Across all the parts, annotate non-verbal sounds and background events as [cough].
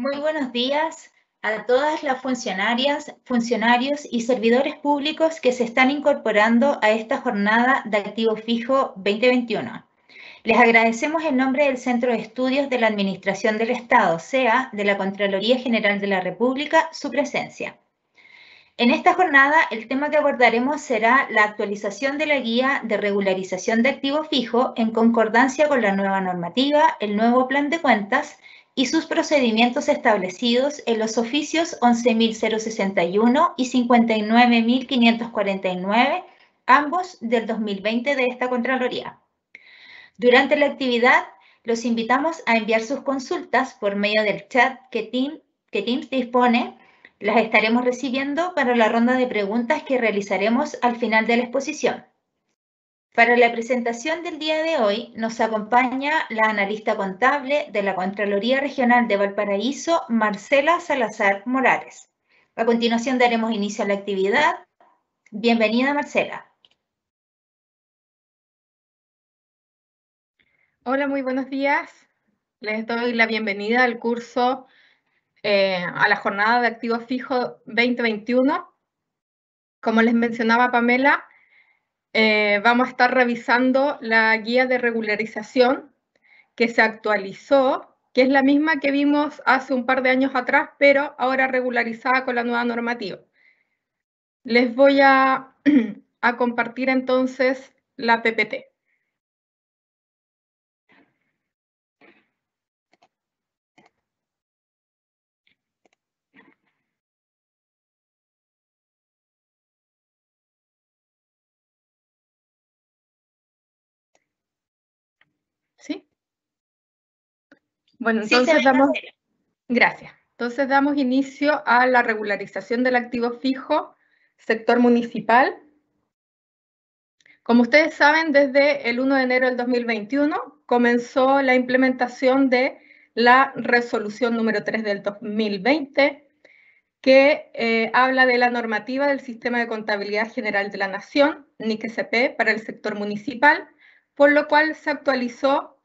Muy buenos días a todas las funcionarias, funcionarios y servidores públicos que se están incorporando a esta jornada de activo fijo 2021. Les agradecemos en nombre del Centro de Estudios de la Administración del Estado, SEA, de la Contraloría General de la República, su presencia. En esta jornada, el tema que abordaremos será la actualización de la guía de regularización de activo fijo en concordancia con la nueva normativa, el nuevo plan de cuentas y sus procedimientos establecidos en los oficios 11.061 y 59.549, ambos del 2020 de esta Contraloría. Durante la actividad, los invitamos a enviar sus consultas por medio del chat que, Teams dispone. Las estaremos recibiendo para la ronda de preguntas que realizaremos al final de la exposición. Para la presentación del día de hoy nos acompaña la analista contable de la Contraloría Regional de Valparaíso, Marcela Salazar Morales. A continuación daremos inicio a la actividad. Bienvenida, Marcela. Hola, muy buenos días. Les doy la bienvenida al curso, eh, a la jornada de activos fijos 2021. Como les mencionaba Pamela, eh, vamos a estar revisando la guía de regularización que se actualizó, que es la misma que vimos hace un par de años atrás, pero ahora regularizada con la nueva normativa. Les voy a, [clears throat] a compartir entonces la PPT. Bueno, entonces damos... Gracias. Entonces damos inicio a la regularización del activo fijo, sector municipal. Como ustedes saben, desde el 1 de enero del 2021 comenzó la implementación de la resolución número 3 del 2020, que eh, habla de la normativa del Sistema de Contabilidad General de la Nación, NICSP, e para el sector municipal, por lo cual se actualizó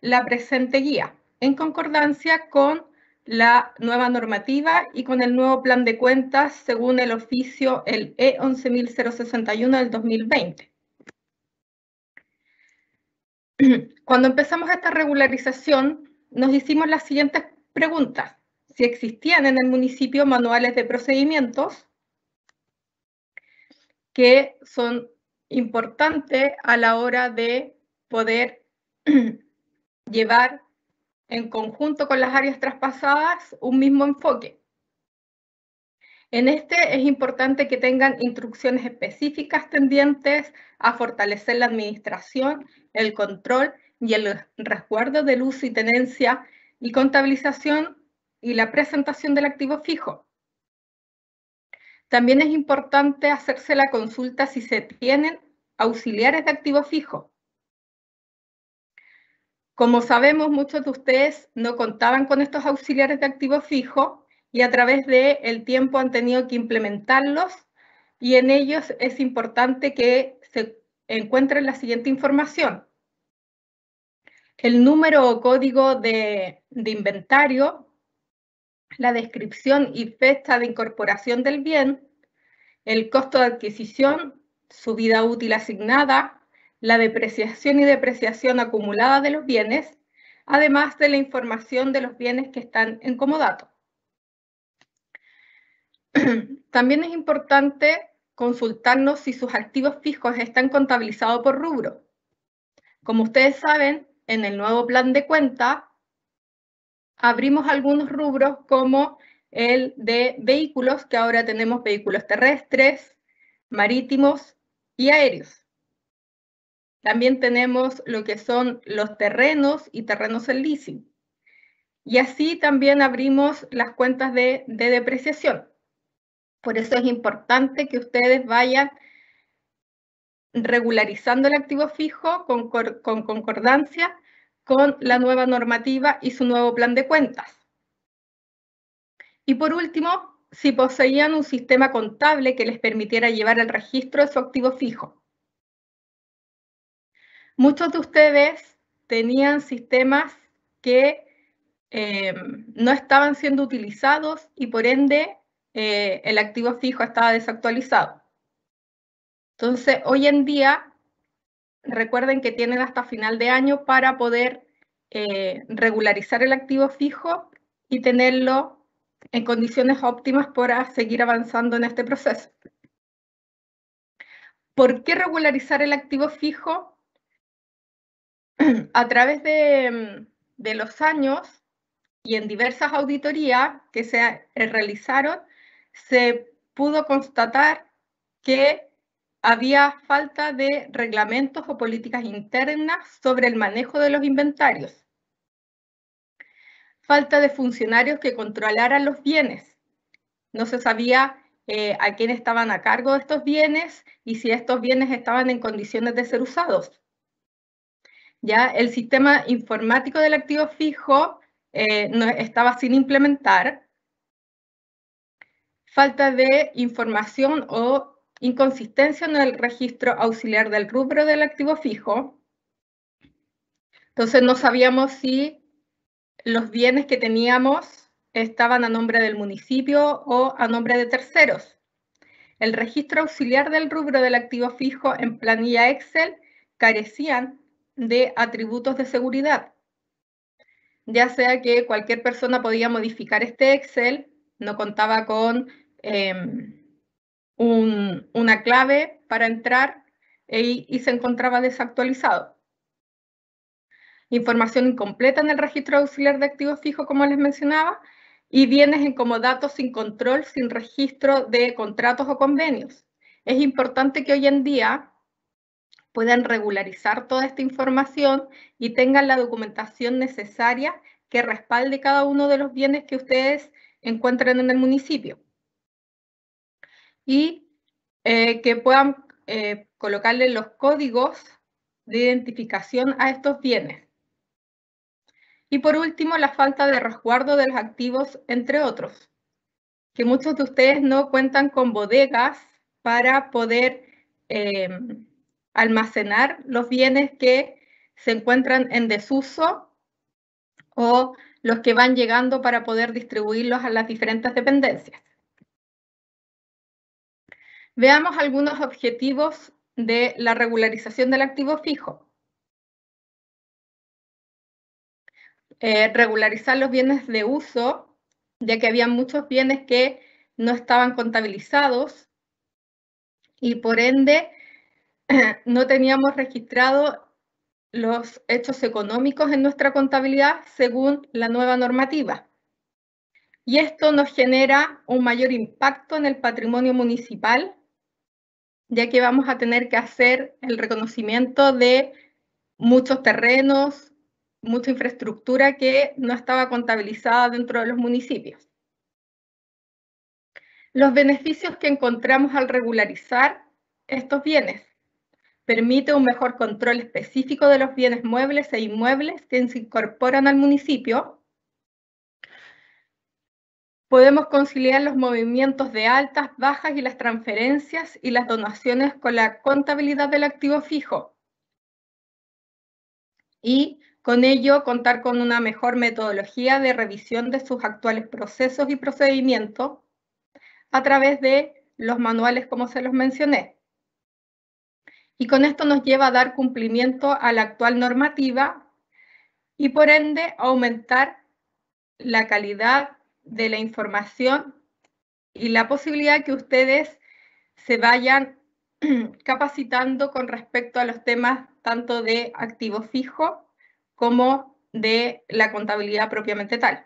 la presente guía en concordancia con la nueva normativa y con el nuevo plan de cuentas según el oficio el E11.061 del 2020. [clears throat] Cuando empezamos esta regularización, nos hicimos las siguientes preguntas. Si existían en el municipio manuales de procedimientos, que son importantes a la hora de poder [clears throat] llevar en conjunto con las áreas traspasadas un mismo enfoque. En este es importante que tengan instrucciones específicas tendientes a fortalecer la administración, el control y el resguardo del uso y tenencia y contabilización y la presentación del activo fijo. También es importante hacerse la consulta si se tienen auxiliares de activo fijo, como sabemos, muchos de ustedes no contaban con estos auxiliares de activo fijo y a través del el tiempo han tenido que implementarlos y en ellos es importante que se encuentren la siguiente información. El número o código de inventario, la descripción y fecha de incorporación del bien, el costo de adquisición, su vida útil asignada, la depreciación y depreciación acumulada de los bienes, además de la información de los bienes que están en comodato. [clears throat] También es importante consultarnos si sus activos fijos están contabilizados por rubro. Como ustedes saben, en el nuevo plan de cuenta abrimos algunos rubros como el de vehículos, que ahora tenemos vehículos terrestres, marítimos y aéreos. También tenemos lo que son los terrenos y terrenos en leasing. Y así también abrimos las cuentas de, depreciación. Por eso es importante que ustedes vayan regularizando el activo fijo con concordancia con la nueva normativa y su nuevo plan de cuentas. Y por último, si poseían un sistema contable que les permitiera llevar el registro de su activo fijo. Muchos de ustedes tenían sistemas que eh, no estaban siendo utilizados y por ende eh, el activo fijo estaba desactualizado. Entonces, hoy en día, recuerden que tienen hasta final de año para poder eh, regularizar el activo fijo y tenerlo en condiciones óptimas para seguir avanzando en este proceso. ¿Por qué regularizar el activo fijo? [clears throat] a través mm, de, los años y en diversas auditorías que se eh, realizaron, se pudo constatar que había falta de reglamentos o políticas internas sobre el manejo de los inventarios, falta de funcionarios que controlaran los bienes, no se sabía eh, a quién estaban a cargo de estos bienes y si estos bienes estaban en condiciones de ser usados. ¿ya? El sistema informático del activo fijo eh, no, estaba sin implementar, falta de información o inconsistencia en el registro auxiliar del rubro del activo fijo. Entonces no sabíamos si los bienes que teníamos estaban a nombre del municipio o a nombre de terceros. El registro auxiliar del rubro del activo fijo en planilla Excel carecían de atributos de seguridad, ya sea que cualquier persona podía modificar este Excel, no contaba con em, una clave para entrar e, y se encontraba desactualizado. Información incompleta en el registro auxiliar de activos fijos, como les mencionaba, y bienes en como datos sin control, sin registro de contratos o convenios. Es importante que hoy en día puedan regularizar toda esta información y tengan la documentación necesaria que respalde cada uno de los bienes que ustedes encuentren en el municipio. Y eh, que puedan eh, colocarle los códigos de identificación a estos bienes. Y por último, la falta de resguardo de los activos, entre otros, que muchos de ustedes no cuentan con bodegas para poder eh, almacenar los bienes que se encuentran en desuso o los que van llegando para poder distribuirlos a las diferentes dependencias. Veamos algunos objetivos de la regularización del activo fijo. Eh, regularizar los bienes de uso, ya que había muchos bienes que no estaban contabilizados y por ende [clears throat] no teníamos registrado los hechos económicos en nuestra contabilidad según la nueva normativa. Y esto nos genera un mayor impacto en el patrimonio municipal, ya que vamos a tener que hacer el reconocimiento de muchos terrenos, mucha infraestructura que no estaba contabilizada dentro de los municipios. Los beneficios que encontramos al regularizar estos bienes permite un mejor control específico de los bienes muebles e inmuebles que se incorporan al municipio. Podemos conciliar los movimientos de altas, bajas y las transferencias y las donaciones con la contabilidad del activo fijo. Y con ello contar con una mejor metodología de revisión de sus actuales procesos y procedimientos a través de los manuales como se los mencioné y con esto nos lleva a dar cumplimiento a la actual normativa y por ende aumentar la calidad de la información y la posibilidad que ustedes se vayan [clears throat] capacitando con respecto a los temas tanto de activo fijo como de la contabilidad propiamente tal.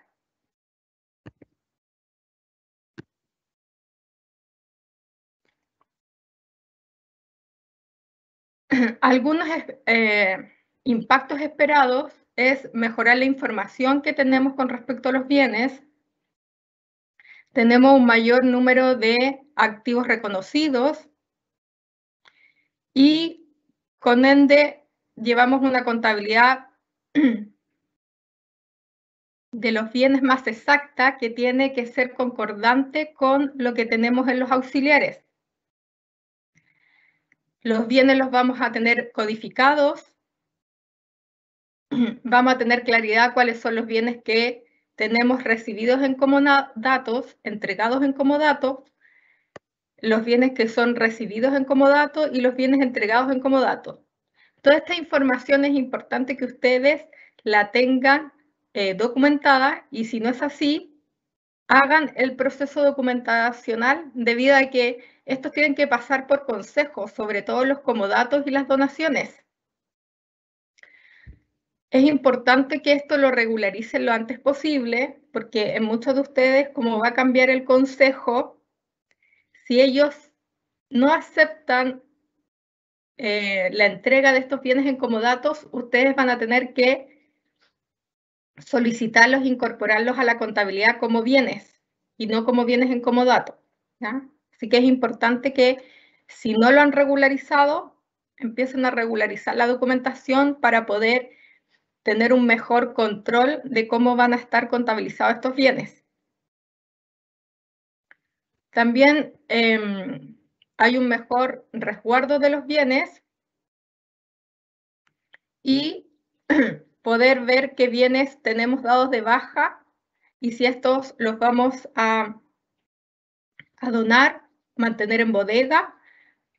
[clears throat] algunos eh, impactos esperados es mejorar la información que tenemos con respecto a los bienes. Tenemos un mayor número de activos reconocidos y con ende llevamos una contabilidad [clears throat] de los bienes más exacta que tiene que ser concordante con lo que tenemos en los auxiliares. Los bienes los vamos a tener codificados. [clears throat] Vamos a tener claridad cuáles son los bienes que tenemos recibidos en como datos, entregados en como datos, los bienes que son recibidos en como datos y los bienes entregados en como datos. Toda esta información es importante que ustedes la tengan eh, documentada y si no es así, hagan el proceso documentacional debido a que estos tienen que pasar por consejo, sobre todo los comodatos y las donaciones. Es importante que esto lo regularicen lo antes posible, porque en muchos de ustedes, como va a cambiar el consejo, si ellos no aceptan eh, la entrega de estos bienes en comodatos, ustedes van a tener que solicitarlos, incorporarlos a la contabilidad como bienes y no como bienes en comodato. ¿ya? Así que es importante que si no lo han regularizado, empiecen a regularizar la documentación para poder tener un mejor control de cómo van a estar contabilizados estos bienes. También em, hay un mejor resguardo de los bienes y [clears throat] poder ver qué bienes tenemos dados de baja y si estos los vamos a, a donar mantener en bodega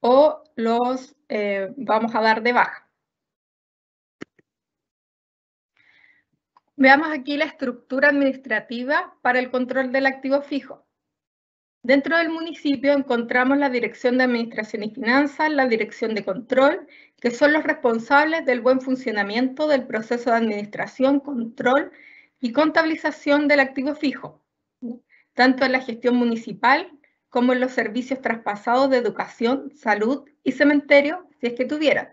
o los eh, vamos a dar de baja. Veamos aquí la estructura administrativa para el control del activo fijo. Dentro del municipio encontramos la Dirección de Administración y Finanzas, la Dirección de Control, que son los responsables del buen funcionamiento del proceso de administración, control y contabilización del activo fijo, tanto en la gestión municipal como en los servicios traspasados de educación, salud y cementerio, si es que tuvieran.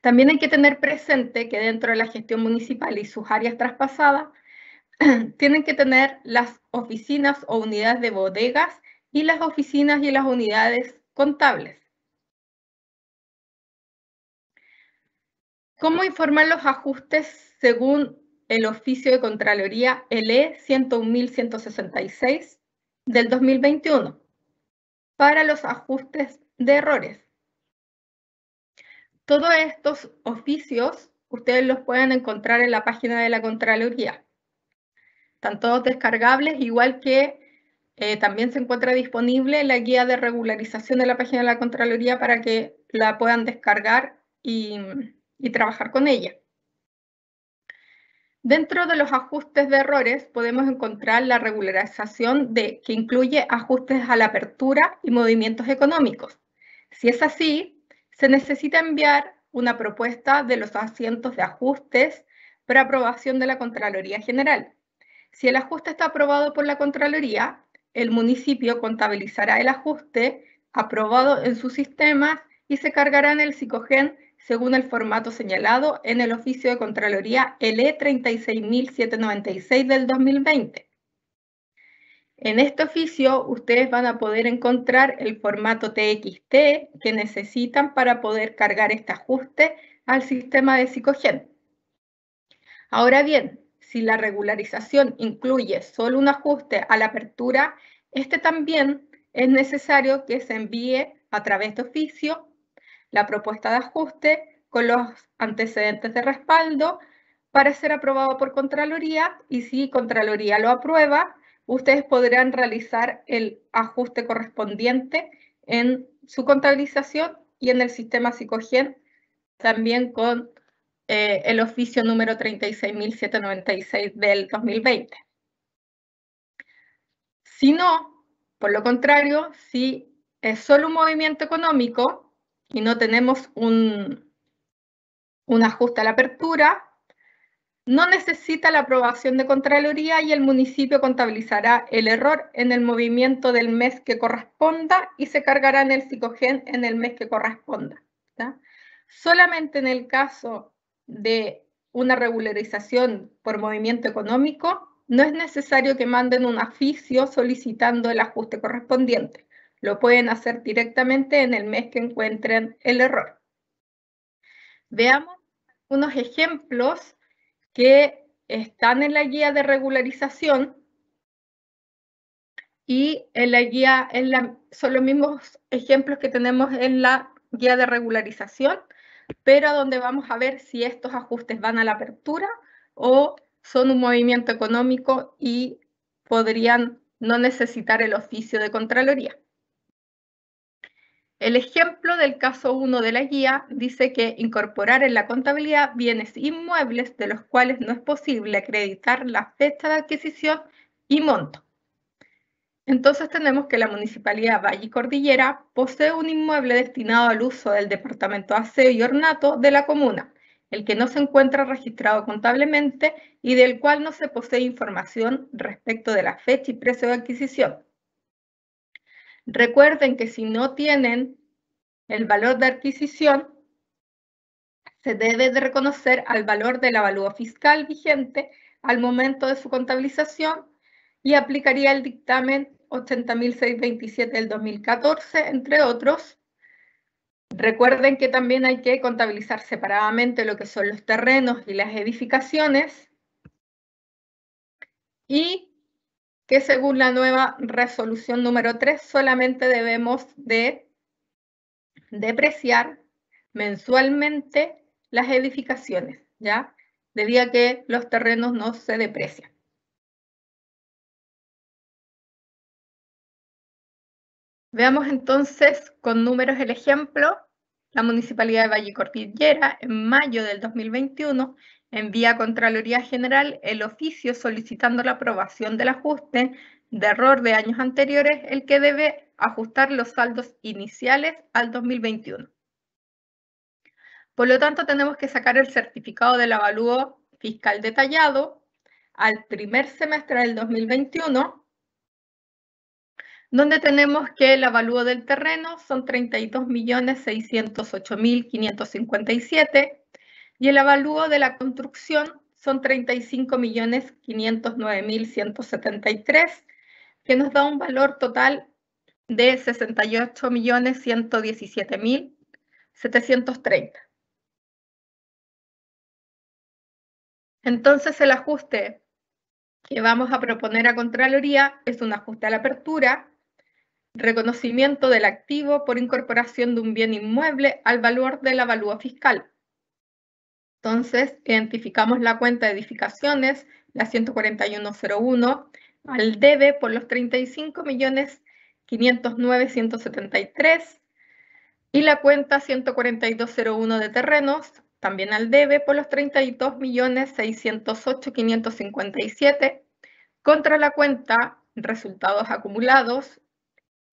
También hay que tener presente que dentro de la gestión municipal y sus áreas traspasadas, [clears throat] tienen que tener las oficinas o unidades de bodegas y las oficinas y las unidades contables. ¿Cómo informar los ajustes según el oficio de Contraloría LE 101.166? del 2021 para los ajustes de errores. Todos estos oficios ustedes los pueden encontrar en la página de la Contraloría. Están todos descargables, igual que eh, también se encuentra disponible la guía de regularización de la página de la Contraloría para que la puedan descargar y trabajar con ella. Dentro de los ajustes de errores podemos encontrar la regularización de, que incluye ajustes a la apertura y movimientos económicos. Si es así, se necesita enviar una propuesta de los asientos de ajustes para aprobación de la Contraloría General. Si el ajuste está aprobado por la Contraloría, el municipio contabilizará el ajuste aprobado en sus sistemas y se cargará en el psicogen según el formato señalado en el oficio de Contraloría LE 36796 del 2020. En este oficio ustedes van a poder encontrar el formato TXT que necesitan para poder cargar este ajuste al sistema de psicogen. Ahora bien, si la regularización incluye solo un ajuste a la apertura, este también es necesario que se envíe a través de oficio la propuesta de ajuste con los antecedentes de respaldo para ser aprobado por Contraloría y si Contraloría lo aprueba, ustedes podrán realizar el ajuste correspondiente en su contabilización y en el sistema Psicogen, también con eh, el oficio número 36.796 del 2020. Si no, por lo contrario, si es solo un movimiento económico, y no tenemos un, un ajuste a la apertura, no necesita la aprobación de Contraloría y el municipio contabilizará el error en el movimiento del mes que corresponda y se cargará en el psicogen en el mes que corresponda. Solamente en el caso de una regularización por movimiento económico, no es necesario que manden un aficio solicitando el ajuste correspondiente. Lo pueden hacer directamente en el mes que encuentren el error. Veamos unos ejemplos que están en la guía de regularización y en la guía, son los mismos ejemplos que tenemos en la guía de regularización, pero donde vamos a ver si estos ajustes van a la apertura o son un movimiento económico y podrían no necesitar el oficio de Contraloría. El ejemplo del caso 1 de la guía dice que incorporar en la contabilidad bienes inmuebles de los cuales no es posible acreditar la fecha de adquisición y monto. Entonces tenemos que la Municipalidad Valle y Cordillera posee un inmueble destinado al uso del Departamento de Aseo y Ornato de la comuna, el que no se encuentra registrado contablemente y del cual no se posee información respecto de la fecha y precio de adquisición. Recuerden que si no tienen el valor de adquisición, se debe de reconocer al valor la avalúo fiscal vigente al momento de su contabilización y aplicaría el dictamen 80.627 del 2014, entre otros. Recuerden que también hay que contabilizar separadamente lo que son los terrenos y las edificaciones. Y que según la nueva resolución número 3 solamente debemos de depreciar mensualmente las edificaciones, ¿ya? Debía que los terrenos no se deprecian. Veamos entonces con números el ejemplo la Municipalidad de Valle Vallecordillera, en mayo del 2021, envía a Contraloría General el oficio solicitando la aprobación del ajuste de error de años anteriores, el que debe ajustar los saldos iniciales al 2021. Por lo tanto, tenemos que sacar el certificado del avalúo fiscal detallado al primer semestre del 2021 donde tenemos que el avalúo del terreno son 32.608.557 y el avalúo de la construcción son 35.509.173, que nos da un valor total de 68.117.730. Entonces el ajuste que vamos a proponer a Contraloría es un ajuste a la apertura, reconocimiento del activo por incorporación de un bien inmueble al valor de la valúa fiscal. Entonces, identificamos la cuenta de edificaciones, la 14101, al debe por los 35 millones y la cuenta 14201 de terrenos, también al debe por los 32 millones contra la cuenta resultados acumulados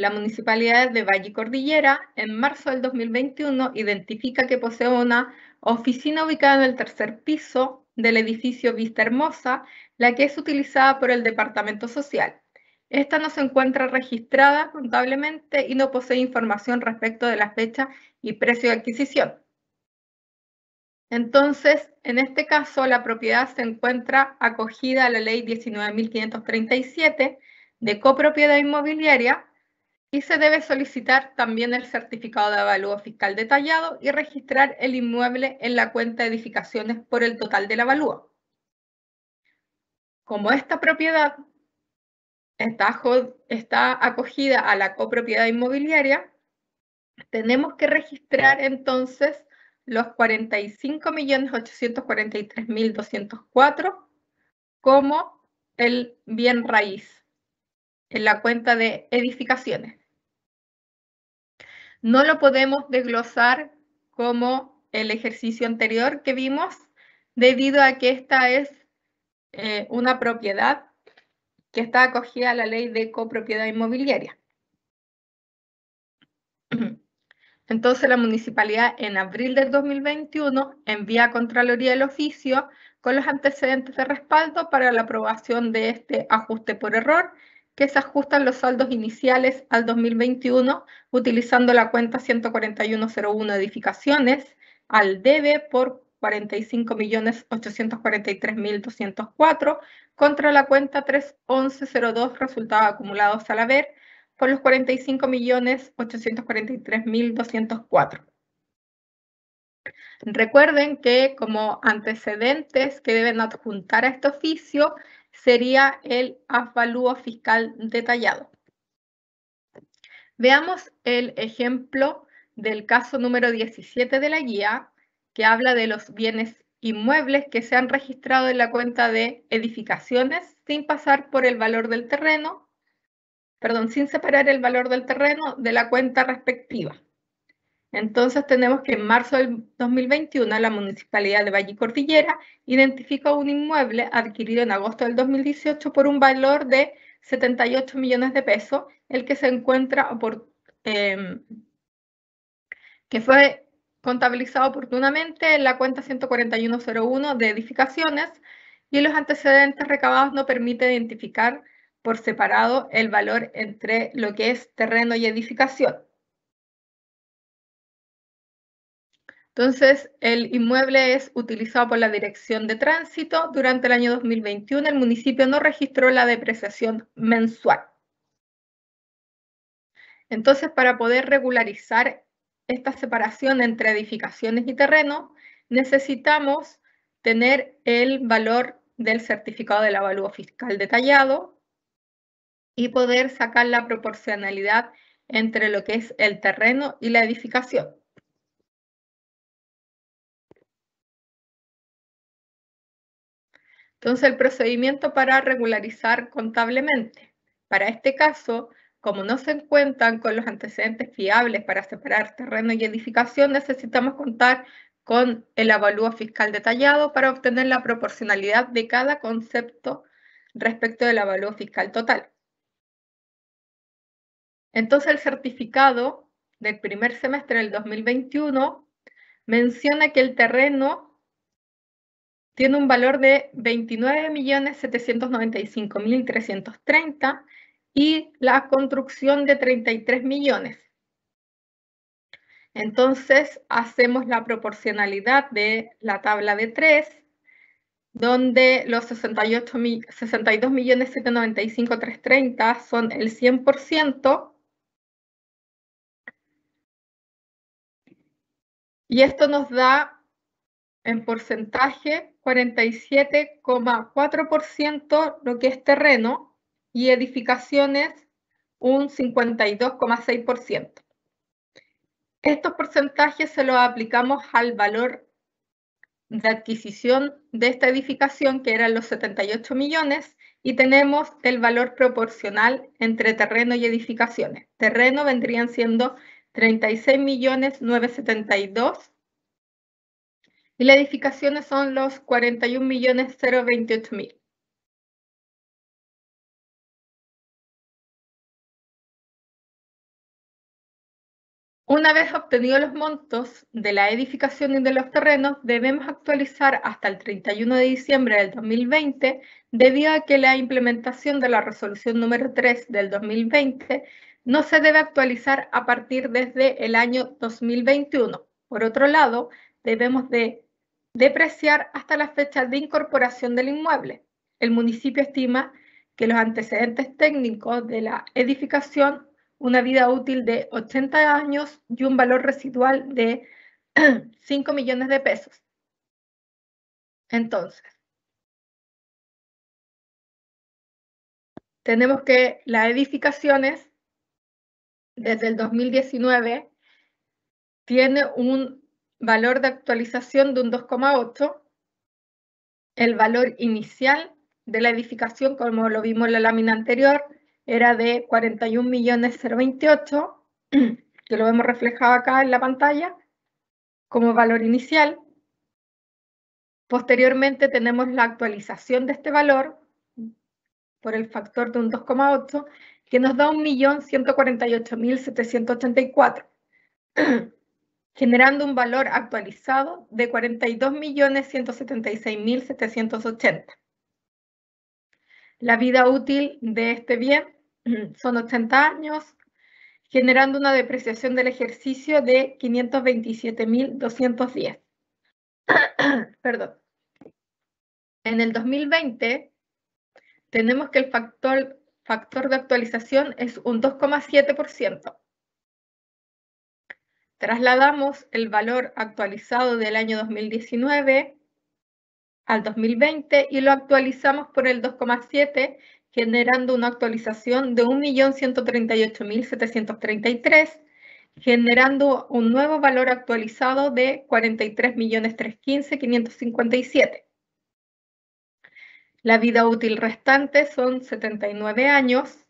La municipalidad de Valle Cordillera, en marzo del 2021, identifica que posee una oficina ubicada en el tercer piso del edificio Vista Hermosa, la que es utilizada por el Departamento Social. Esta no se encuentra registrada contablemente y no posee información respecto de la fecha y precio de adquisición. Entonces, en este caso, la propiedad se encuentra acogida a la Ley 19.537 de copropiedad inmobiliaria y se debe solicitar también el certificado de avalúo fiscal detallado y registrar el inmueble en la cuenta de edificaciones por el total del avalúo. Como esta propiedad está, está acogida a la copropiedad inmobiliaria, tenemos que registrar entonces los 45.843.204 como el bien raíz en la cuenta de edificaciones. No lo podemos desglosar como el ejercicio anterior que vimos, debido a que esta es eh, una propiedad que está acogida a la ley de copropiedad inmobiliaria. [clears throat] Entonces la municipalidad en abril del 2021 envía a Contraloría el oficio con los antecedentes de respaldo para la aprobación de este ajuste por error que se ajustan los saldos iniciales al 2021 utilizando la cuenta 14101 edificaciones al debe por 45.843.204 contra la cuenta 31102 resultados acumulados al haber por los 45.843.204. Recuerden que como antecedentes que deben adjuntar a este oficio sería el avalúo fiscal detallado. Veamos el ejemplo del caso número 17 de la guía, que habla de los bienes inmuebles que se han registrado en la cuenta de edificaciones sin pasar por el valor del terreno, perdón, sin separar el valor del terreno de la cuenta respectiva. Entonces tenemos que en marzo del 2021 la Municipalidad de Valle Cordillera identificó un inmueble adquirido en agosto del 2018 por un valor de 78 millones de pesos, el que se encuentra por, em, que fue contabilizado oportunamente en la cuenta 14101 de edificaciones y los antecedentes recabados no permiten identificar por separado el valor entre lo que es terreno y edificación. Entonces, el inmueble es utilizado por la Dirección de Tránsito. Durante el año 2021, el municipio no registró la depreciación mensual. Entonces, para poder regularizar esta separación entre edificaciones y terreno, necesitamos tener el valor del certificado la avalúo fiscal detallado y poder sacar la proporcionalidad entre lo que es el terreno y la edificación. Entonces, el procedimiento para regularizar contablemente. Para este caso, como no se encuentran con los antecedentes fiables para separar terreno y edificación, necesitamos contar con el avalúo fiscal detallado para obtener la proporcionalidad de cada concepto respecto del avalúo fiscal total. Entonces, el certificado del primer semestre del 2021 menciona que el terreno tiene un valor de 29.795.330 y la construcción de 33 millones. Entonces hacemos la proporcionalidad de la tabla de 3, donde los 62.795.330 son el 100%, y esto nos da en porcentaje 47,4% lo que es terreno y edificaciones un 52,6%. Estos porcentajes se los aplicamos al valor de adquisición de esta edificación, que eran los 78 millones, y tenemos el valor proporcional entre terreno y edificaciones. Terreno vendrían siendo 36 millones 972 y las edificaciones son los $41,028,000. Una vez obtenidos los montos de la edificación y de los terrenos, debemos actualizar hasta el 31 de diciembre del 2020, debido a que la implementación de la resolución número 3 del 2020 no se debe actualizar a partir desde el año 2021. Por otro lado, debemos de depreciar hasta la fecha de incorporación del inmueble. El municipio estima que los antecedentes técnicos de la edificación, una vida útil de 80 años y un valor residual de 5 [clears throat] millones de pesos. Entonces, tenemos que las edificaciones desde el 2019 tiene un valor de actualización de un 2,8, el valor inicial de la edificación, como lo vimos en la lámina anterior, era de 41 millones [clears throat] que lo vemos reflejado acá en la pantalla, como valor inicial. Posteriormente tenemos la actualización de este valor por el factor de un 2,8, que nos da 1.148.784. [clears throat] generando un valor actualizado de 42.176.780. La vida útil de este bien [clears throat] son 80 años, generando una depreciación del ejercicio de 527.210. [clears throat] Perdón. En el 2020 tenemos que el factor, factor de actualización es un 2,7%. Trasladamos el valor actualizado del año 2019 al 2020 y lo actualizamos por el 2,7, generando una actualización de 1.138.733, generando un nuevo valor actualizado de 43.315.557. La vida útil restante son 79 años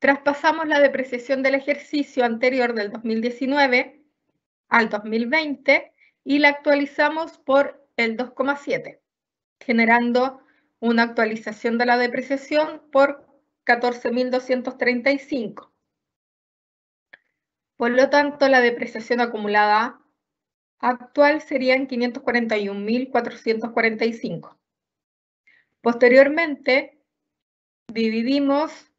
traspasamos la depreciación del ejercicio anterior del 2019 al 2020 y la actualizamos por el 2,7, generando una actualización de la depreciación por 14.235. Por lo tanto, la depreciación acumulada actual sería en 541.445. Posteriormente, dividimos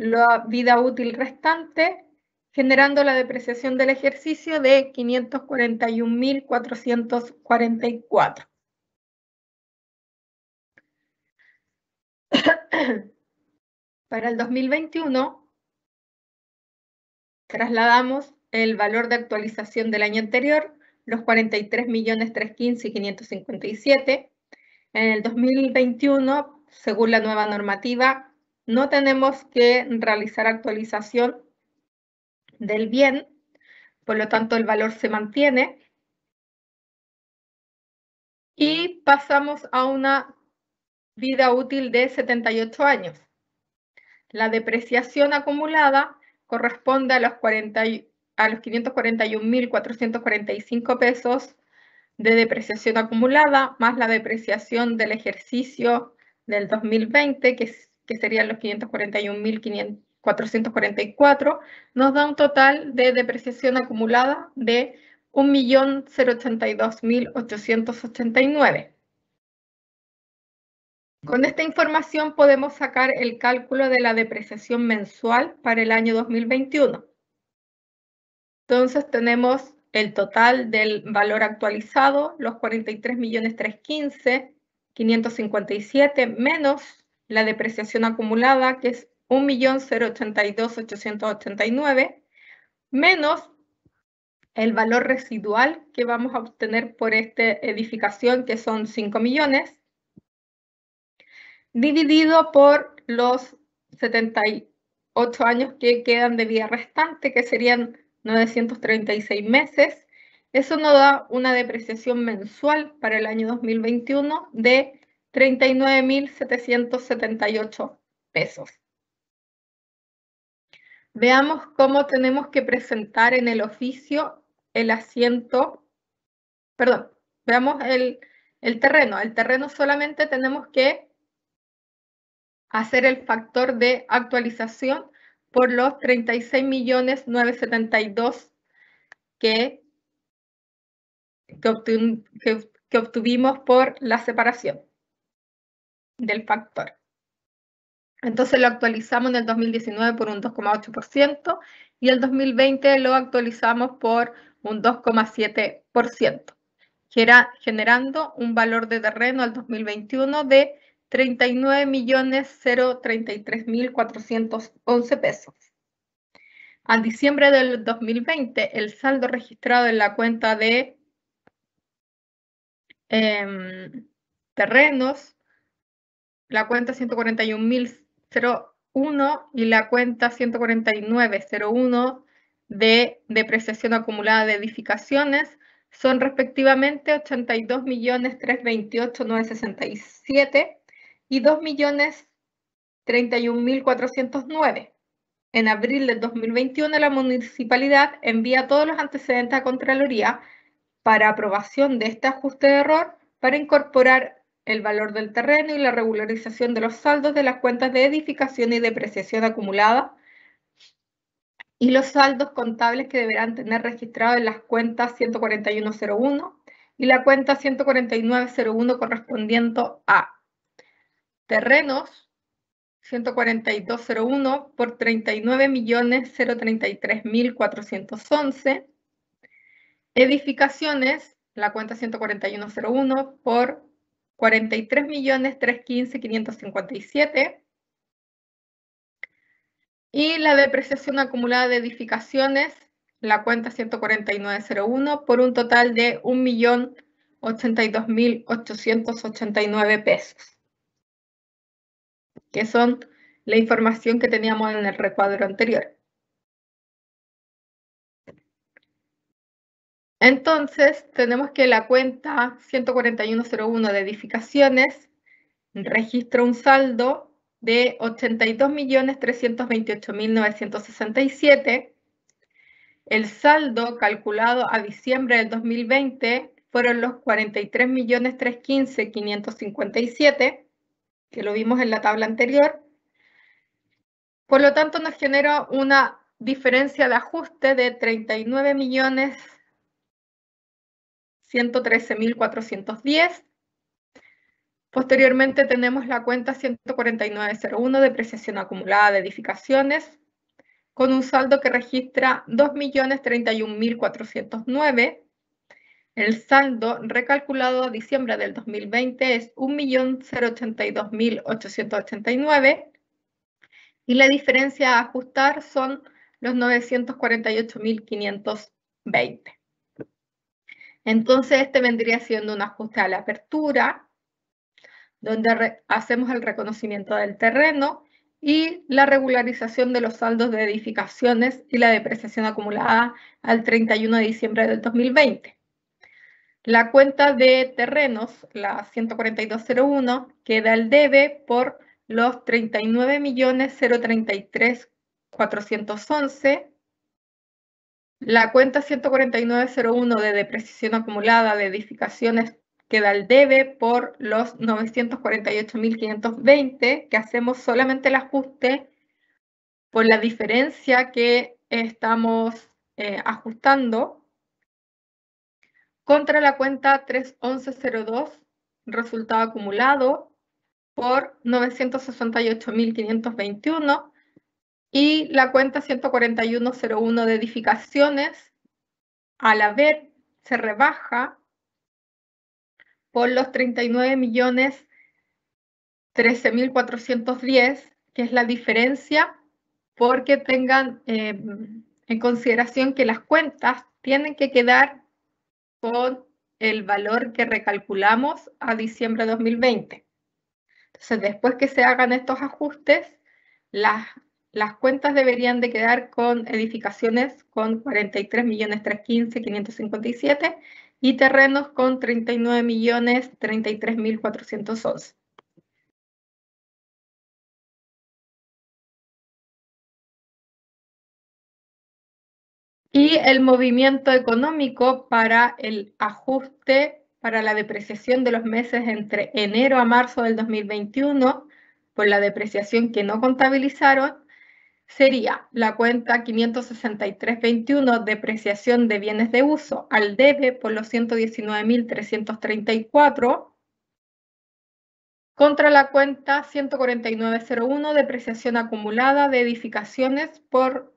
la vida útil restante, generando la depreciación del ejercicio de 541.444. [coughs] Para el 2021, trasladamos el valor de actualización del año anterior, los 43.315.557. En el 2021, según la nueva normativa, no tenemos que realizar actualización del bien, por lo tanto el valor se mantiene. Y pasamos a una vida útil de 78 años. La depreciación acumulada corresponde a los, 40, a los 541.445 pesos de depreciación acumulada, más la depreciación del ejercicio del 2020, que es que serían los 541.444, nos da un total de depreciación acumulada de 1.082.889. Con esta información podemos sacar el cálculo de la depreciación mensual para el año 2021. Entonces tenemos el total del valor actualizado, los 43.315.557 menos la depreciación acumulada, que es 1.082.889, menos el valor residual que vamos a obtener por esta edificación, que son 5 millones, dividido por los 78 años que quedan de vida restante, que serían 936 meses. Eso nos da una depreciación mensual para el año 2021 de 39.778 pesos. Veamos cómo tenemos que presentar en el oficio el asiento, perdón, veamos el, terreno. El terreno solamente tenemos que hacer el factor de actualización por los 36.972 que obtuvimos por la separación del factor. Entonces lo actualizamos en el 2019 por un 2,8% y el 2020 lo actualizamos por un 2,7%, generando un valor de terreno al 2021 de 39.033.411 pesos. Al diciembre del 2020, el saldo registrado en la cuenta de em, terrenos la cuenta 141.001 y la cuenta 149.01 de depreciación acumulada de edificaciones son respectivamente 82.328.967 y 2.031.409. En abril del 2021, la municipalidad envía todos los antecedentes a Contraloría para aprobación de este ajuste de error para incorporar el valor del terreno y la regularización de los saldos de las cuentas de edificación y depreciación acumulada y los saldos contables que deberán tener registrados en las cuentas 14101 y la cuenta 14901 correspondiendo a terrenos 14201 por 39.033.411, edificaciones, la cuenta 14101 por 43.315.557. Y la depreciación acumulada de edificaciones, la cuenta 149.01, por un total de 1.082.889 pesos. Que son la información que teníamos en el recuadro anterior. Entonces, tenemos que la cuenta 14101 de edificaciones registra un saldo de 82.328.967. El saldo calculado a diciembre del 2020 fueron los 43.315.557, que lo vimos en la tabla anterior. Por lo tanto, nos genera una diferencia de ajuste de 39 millones 113.410. Posteriormente tenemos la cuenta 14901, depreciación acumulada de edificaciones, con un saldo que registra 2.031.409. El saldo recalculado a diciembre del 2020 es 1.082.889 y la diferencia a ajustar son los 948.520. Entonces este vendría siendo un ajuste a la apertura, donde hacemos el reconocimiento del terreno y la regularización de los saldos de edificaciones y la depreciación acumulada al 31 de diciembre del 2020. La cuenta de terrenos, la 14201, queda al debe por los 39.033.411 la cuenta 14901 de depreciación acumulada de edificaciones queda al debe por los 948.520, que hacemos solamente el ajuste por la diferencia que estamos eh, ajustando contra la cuenta 31102, resultado acumulado por 968.521 y la cuenta 14101 de edificaciones, al haber, se rebaja por los 39 millones 13.410, que es la diferencia, porque tengan eh, en consideración que las cuentas tienen que quedar con el valor que recalculamos a diciembre de 2020. Entonces, después que se hagan estos ajustes, las las cuentas deberían de quedar con edificaciones con 43.315.557 y terrenos con 39 Y el movimiento económico para el ajuste para la depreciación de los meses entre enero a marzo del 2021 por la depreciación que no contabilizaron sería la cuenta 56321 depreciación de bienes de uso al debe por los 119.334 contra la cuenta 14901 depreciación acumulada de edificaciones por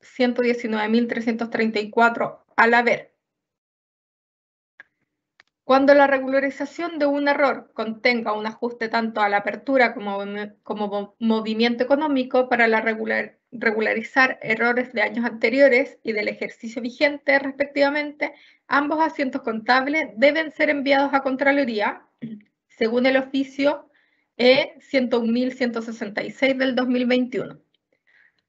119.334 al haber cuando la regularización de un error contenga un ajuste tanto a la apertura como, como movimiento económico para regularizar errores de años anteriores y del ejercicio vigente, respectivamente, ambos asientos contables deben ser enviados a Contraloría, según el oficio E-101.166 del 2021.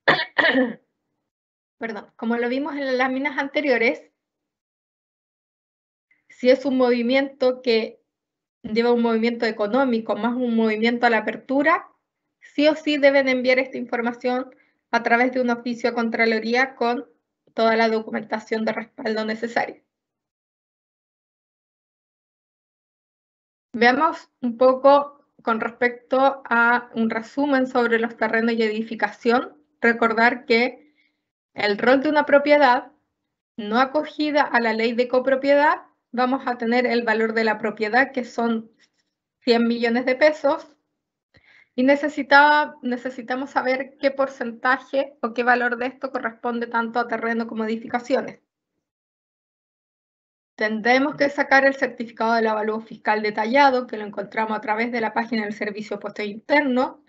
[coughs] Perdón, como lo vimos en las láminas anteriores, si es un movimiento que lleva un movimiento económico, más un movimiento a la apertura, sí o sí deben enviar esta información a través de un oficio a Contraloría con toda la documentación de respaldo necesaria. Veamos un poco con respecto a un resumen sobre los terrenos y edificación. Recordar que el rol de una propiedad no acogida a la ley de copropiedad vamos a tener el valor de la propiedad, que son 100 millones de pesos, y necesitaba, necesitamos saber qué porcentaje o qué valor de esto corresponde tanto a terreno como edificaciones. Tendremos que sacar el certificado la avalúo fiscal detallado, que lo encontramos a través de la página del Servicio Postal Interno,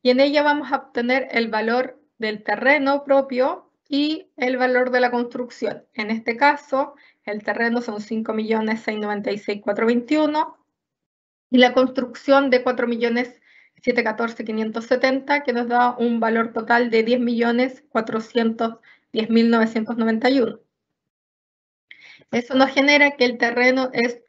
y en ella vamos a obtener el valor del terreno propio y el valor de la construcción. En este caso, el terreno son 5.696.421 y la construcción de 4.714.570, que nos da un valor total de 10.410.991. Eso nos genera que el terreno es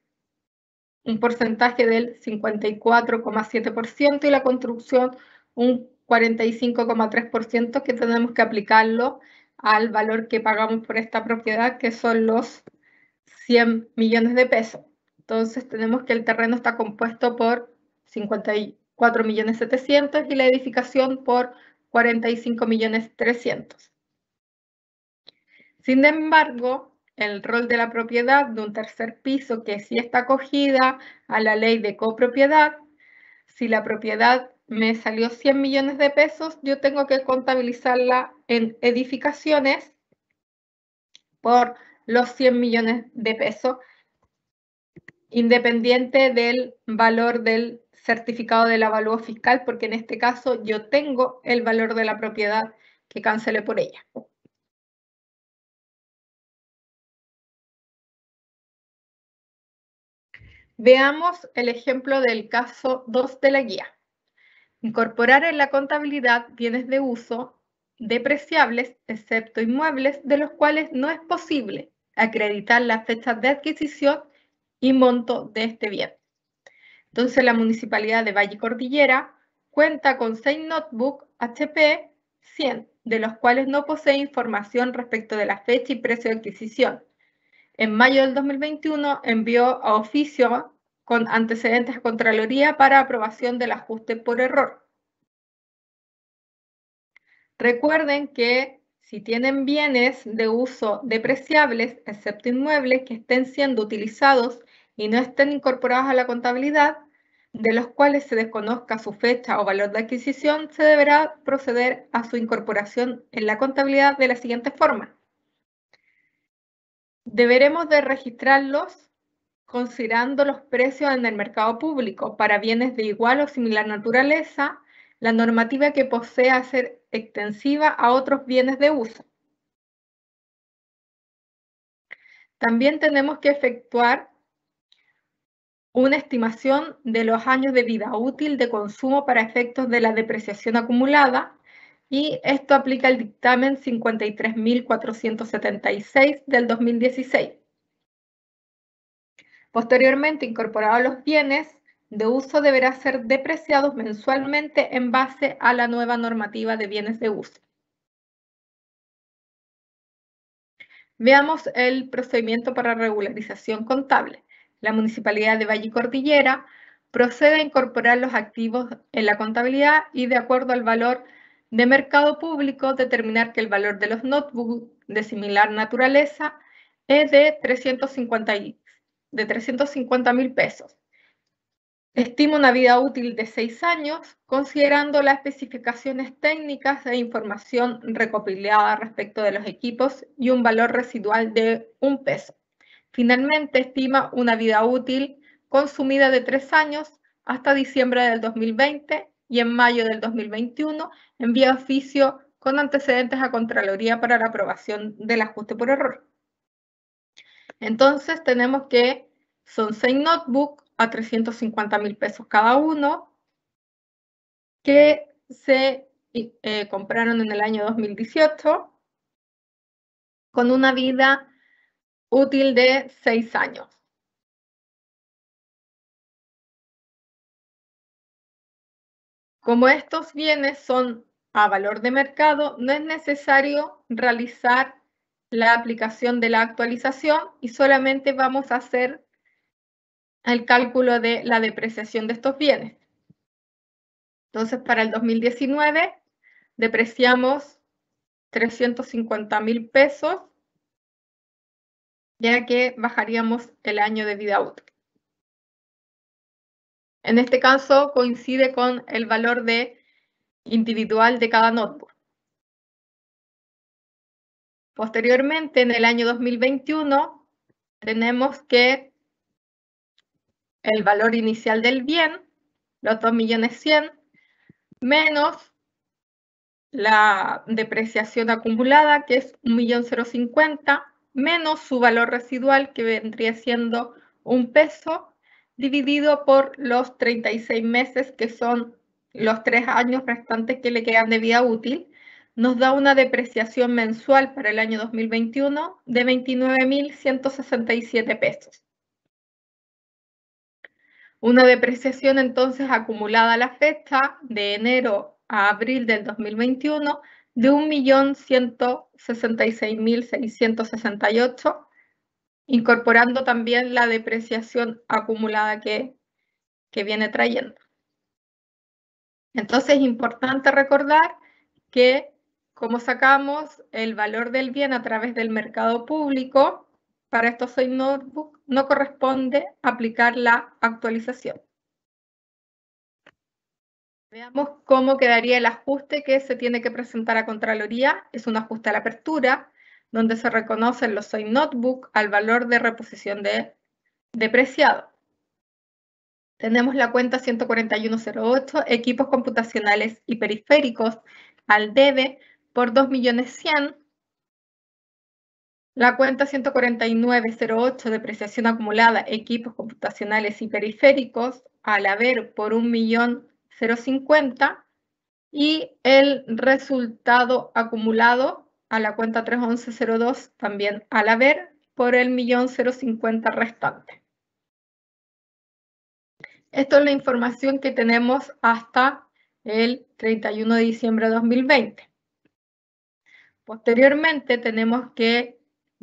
un porcentaje del 54,7% y la construcción un 45,3% que tenemos que aplicarlo al valor que pagamos por esta propiedad, que son los 100 millones de pesos. Entonces tenemos que el terreno está compuesto por 54 millones 700 y la edificación por 45 millones 300. Sin embargo, el rol de la propiedad de un tercer piso que sí está acogida a la ley de copropiedad, si la propiedad me salió 100 millones de pesos, yo tengo que contabilizarla en edificaciones por los 100 millones de pesos, independiente del valor del certificado del avalúo fiscal, porque en este caso yo tengo el valor de la propiedad que cancelé por ella. Veamos el ejemplo del caso 2 de la guía. Incorporar en la contabilidad bienes de uso depreciables, excepto inmuebles, de los cuales no es posible acreditar las fechas de adquisición y monto de este bien. Entonces, la Municipalidad de Valle Cordillera cuenta con seis notebooks HP 100, de los cuales no posee información respecto de la fecha y precio de adquisición. En mayo del 2021 envió a oficio con antecedentes a Contraloría para aprobación del ajuste por error. Recuerden que si tienen bienes de uso depreciables, excepto inmuebles, que estén siendo utilizados y no estén incorporados a la contabilidad, de los cuales se desconozca su fecha o valor de adquisición, se deberá proceder a su incorporación en la contabilidad de la siguiente forma. Deberemos de registrarlos considerando los precios en el mercado público para bienes de igual o similar naturaleza, la normativa que posea ser extensiva a otros bienes de uso. También tenemos que efectuar una estimación de los años de vida útil de consumo para efectos de la depreciación acumulada y esto aplica el dictamen 53.476 del 2016. Posteriormente, incorporados los bienes, de uso deberá ser depreciados mensualmente en base a la nueva normativa de bienes de uso. Veamos el procedimiento para regularización contable. La Municipalidad de Valle Cordillera procede a incorporar los activos en la contabilidad y de acuerdo al valor de mercado público determinar que el valor de los notebooks de similar naturaleza es de 350 mil pesos Estima una vida útil de seis años, considerando las especificaciones técnicas e información recopilada respecto de los equipos y un valor residual de un peso. Finalmente, estima una vida útil consumida de tres años hasta diciembre del 2020 y en mayo del 2021 envía oficio con antecedentes a Contraloría para la aprobación del ajuste por error. Entonces tenemos que son seis notebooks, a 350 mil pesos cada uno, que se eh, compraron en el año 2018 con una vida útil de seis años. Como estos bienes son a valor de mercado, no es necesario realizar la aplicación de la actualización y solamente vamos a hacer el cálculo de la depreciación de estos bienes. Entonces, para el 2019 depreciamos 350 mil pesos, ya que bajaríamos el año de vida útil. En este caso coincide con el valor de individual de cada notebook. Posteriormente, en el año 2021, tenemos que el valor inicial del bien, los 2.100.000, menos la depreciación acumulada, que es 1.050.000, menos su valor residual, que vendría siendo un peso, dividido por los 36 meses, que son los tres años restantes que le quedan de vida útil, nos da una depreciación mensual para el año 2021 de 29.167 pesos. Una depreciación entonces acumulada a la fecha de enero a abril del 2021 de 1.166.668, incorporando también la depreciación acumulada que, que viene trayendo. Entonces es importante recordar que como sacamos el valor del bien a través del mercado público, para estos Soy Notebook no corresponde aplicar la actualización. Veamos cómo quedaría el ajuste que se tiene que presentar a Contraloría. Es un ajuste a la apertura, donde se reconocen los Soy Notebook al valor de reposición depreciado. Tenemos la cuenta 14108, equipos computacionales y periféricos, al debe por 2.100.000 la cuenta 14908, depreciación acumulada, equipos computacionales y periféricos, al haber por 1.050.000 y el resultado acumulado a la cuenta 31102 también al haber por el millón 050 restante. Esto es la información que tenemos hasta el 31 de diciembre de 2020. Posteriormente tenemos que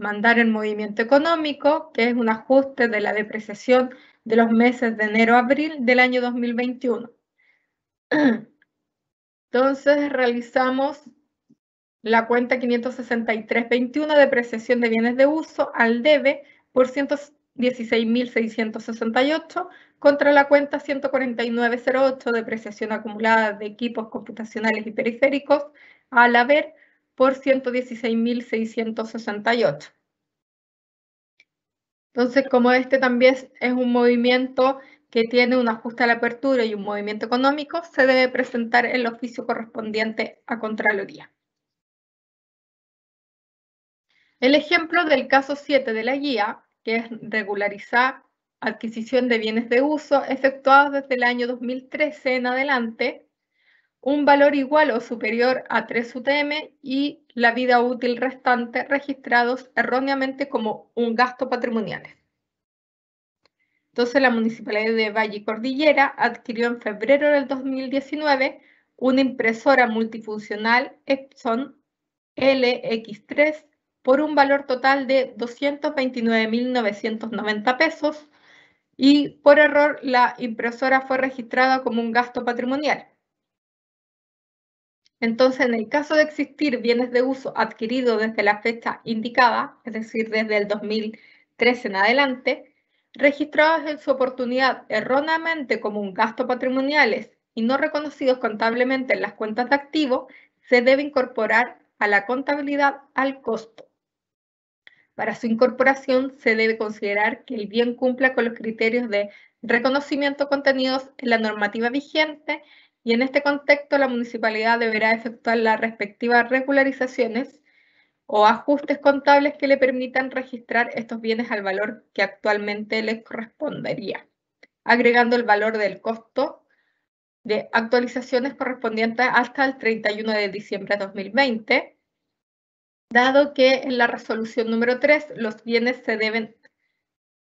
mandar el movimiento económico, que es un ajuste de la depreciación de los meses de enero a abril del año 2021. [clears throat] Entonces realizamos la cuenta 563.21 depreciación de bienes de uso al debe por 116.668 contra la cuenta 149.08 depreciación acumulada de equipos computacionales y periféricos al haber por 116.668. Entonces, como este también es un movimiento que tiene un ajuste a la apertura y un movimiento económico, se debe presentar el oficio correspondiente a Contraloría. El ejemplo del caso 7 de la guía, que es regularizar adquisición de bienes de uso efectuados desde el año 2013 en adelante, un valor igual o superior a 3 UTM y la vida útil restante registrados erróneamente como un gasto patrimonial. Entonces, la Municipalidad de Valle Cordillera adquirió en febrero del 2019 una impresora multifuncional Epson LX3 por un valor total de 229.990 pesos y por error la impresora fue registrada como un gasto patrimonial entonces, en el caso de existir bienes de uso adquiridos desde la fecha indicada, es decir, desde el 2013 en adelante, registrados en su oportunidad erróneamente como un gasto patrimoniales y no reconocidos contablemente en las cuentas de activo, se debe incorporar a la contabilidad al costo. Para su incorporación se debe considerar que el bien cumpla con los criterios de reconocimiento contenidos en la normativa vigente y en este contexto la municipalidad deberá efectuar las respectivas regularizaciones o ajustes contables que le permitan registrar estos bienes al valor que actualmente les correspondería, agregando el valor del costo de actualizaciones correspondientes hasta el 31 de diciembre de 2020, dado que en la resolución número 3 los bienes se deben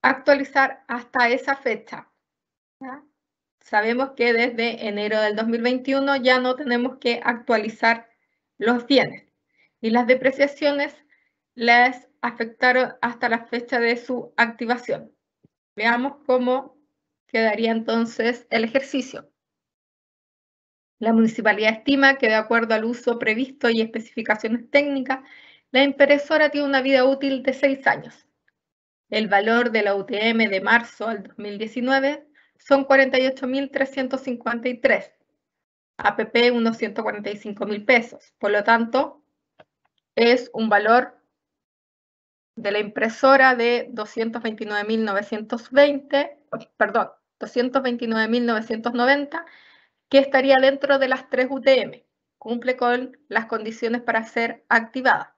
actualizar hasta esa fecha sabemos que desde enero del 2021 ya no tenemos que actualizar los bienes y las depreciaciones les afectaron hasta la fecha de su activación. Veamos cómo quedaría entonces el ejercicio. La municipalidad estima que de acuerdo al uso previsto y especificaciones técnicas, la impresora tiene una vida útil de seis años. El valor de la UTM de marzo al 2019 son 48.353. APP unos 145.000 pesos. Por lo tanto, es un valor de la impresora de 229.920, perdón, 229.990, que estaría dentro de las tres UTM. Cumple con las condiciones para ser activada.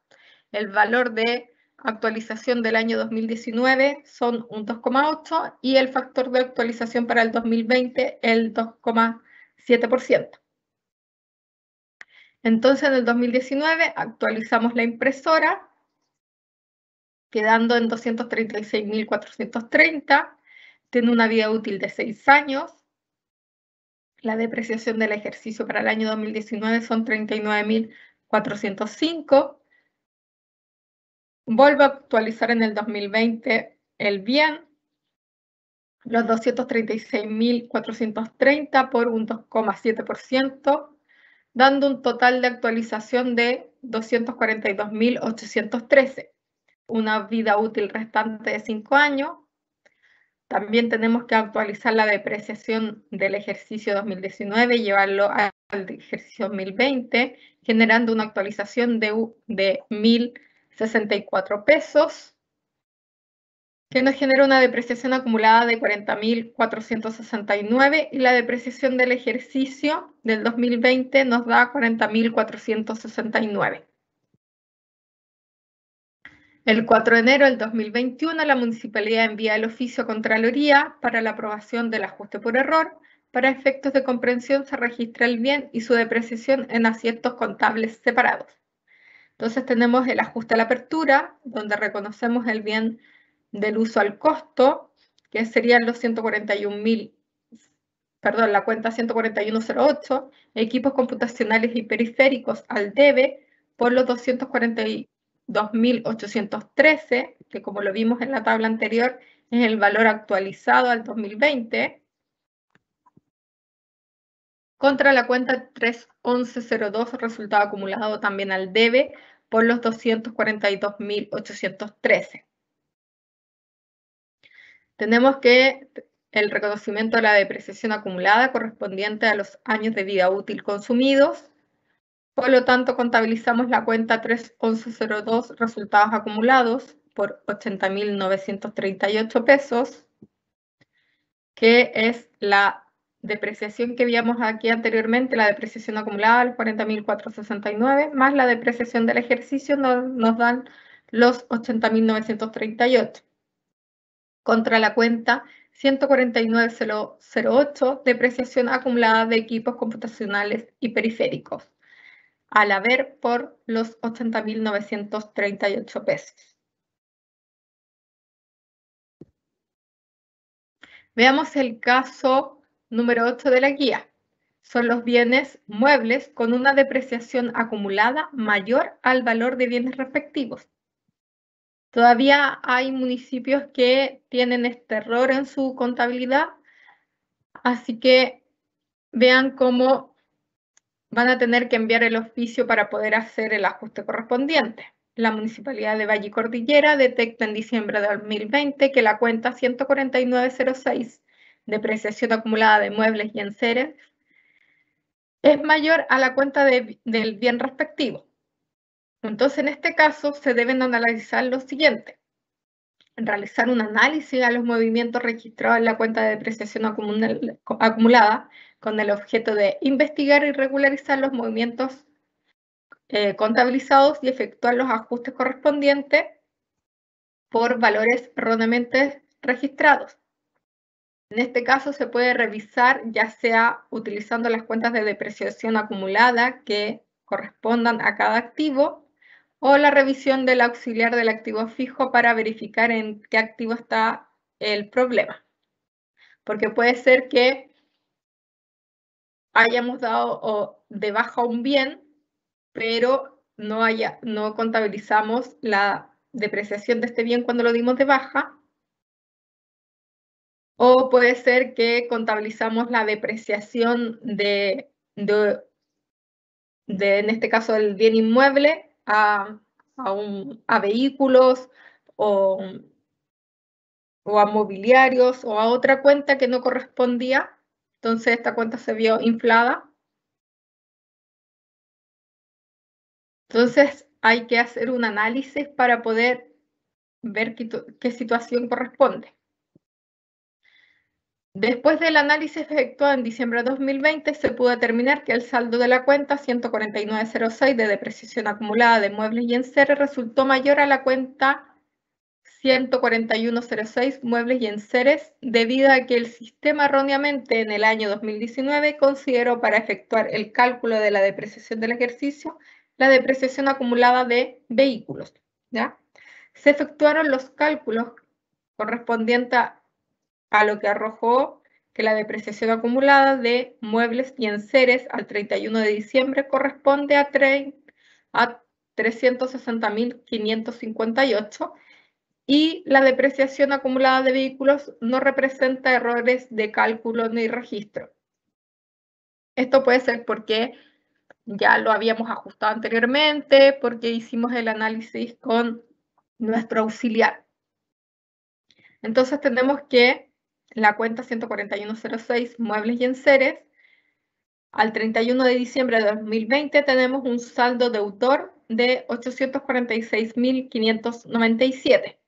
El valor de actualización del año 2019 son un 2,8 y el factor de actualización para el 2020 el 2,7%. Entonces en el 2019 actualizamos la impresora quedando en 236.430, tiene una vida útil de 6 años, la depreciación del ejercicio para el año 2019 son 39.405, Vuelvo a actualizar en el 2020 el bien, los 236.430 por un 2,7%, dando un total de actualización de 242.813, una vida útil restante de 5 años. También tenemos que actualizar la depreciación del ejercicio 2019 y llevarlo al ejercicio 2020, generando una actualización de, de 1.000 64 pesos, que nos genera una depreciación acumulada de 40.469 y la depreciación del ejercicio del 2020 nos da 40.469. El 4 de enero del 2021, la municipalidad envía el oficio a Contraloría para la aprobación del ajuste por error. Para efectos de comprensión se registra el bien y su depreciación en aciertos contables separados. Entonces tenemos el ajuste a la apertura, donde reconocemos el bien del uso al costo, que serían los 141.000, perdón, la cuenta 14108, equipos computacionales y periféricos al debe por los 242.813, que como lo vimos en la tabla anterior, es el valor actualizado al 2020, contra la cuenta 31102 resultado acumulado también al debe por los 242.813. Tenemos que el reconocimiento de la depreciación acumulada correspondiente a los años de vida útil consumidos. Por lo tanto, contabilizamos la cuenta 31102 resultados acumulados por 80.938 pesos, que es la depreciación que vimos aquí anteriormente, la depreciación acumulada, los 40.469, más la depreciación del ejercicio nos dan los 80.938 contra la cuenta 149.008, depreciación acumulada de equipos computacionales y periféricos, al haber por los 80.938 pesos. Veamos el caso número 8 de la guía. Son los bienes muebles con una depreciación acumulada mayor al valor de bienes respectivos. Todavía hay municipios que tienen este error en su contabilidad, así que vean cómo van a tener que enviar el oficio para poder hacer el ajuste correspondiente. La Municipalidad de Valle Cordillera detecta en diciembre de 2020 que la cuenta 14906 depreciación acumulada de muebles y enseres, es mayor a la cuenta del bien respectivo. Entonces, en este caso, se deben analizar lo siguiente. Realizar un análisis a los movimientos registrados en la cuenta de depreciación acumulada con el objeto de investigar y regularizar los movimientos eh, contabilizados y efectuar los ajustes correspondientes por valores erróneamente registrados en este caso se puede revisar ya sea utilizando las cuentas de depreciación acumulada que correspondan a cada activo o la revisión del auxiliar del activo fijo para verificar en qué activo está el problema. Porque puede ser que hayamos dado de baja un bien, pero no, haya, no contabilizamos la depreciación de este bien cuando lo dimos de baja o puede ser que contabilizamos la depreciación de, de, en este caso, el bien inmueble a, a, a vehículos o, a mobiliarios o a otra cuenta que no correspondía. Entonces esta cuenta se vio inflada. Entonces hay que hacer un análisis para poder ver qué situación corresponde. Después del análisis efectuado en diciembre de 2020, se pudo determinar que el saldo de la cuenta 14906 de depreciación acumulada de muebles y enseres resultó mayor a la cuenta 14106 muebles y enseres debido a que el sistema erróneamente en el año 2019 consideró para efectuar el cálculo de la depreciación del ejercicio la depreciación acumulada de vehículos. ¿ya? Se efectuaron los cálculos correspondientes a a lo que arrojó que la depreciación acumulada de muebles y enseres al 31 de diciembre corresponde a, a 360.558 y la depreciación acumulada de vehículos no representa errores de cálculo ni registro. Esto puede ser porque ya lo habíamos ajustado anteriormente, porque hicimos el análisis con nuestro auxiliar. Entonces tenemos que la cuenta 14106 Muebles y Enseres. Al 31 de diciembre de 2020 tenemos un saldo deudor de 846.597.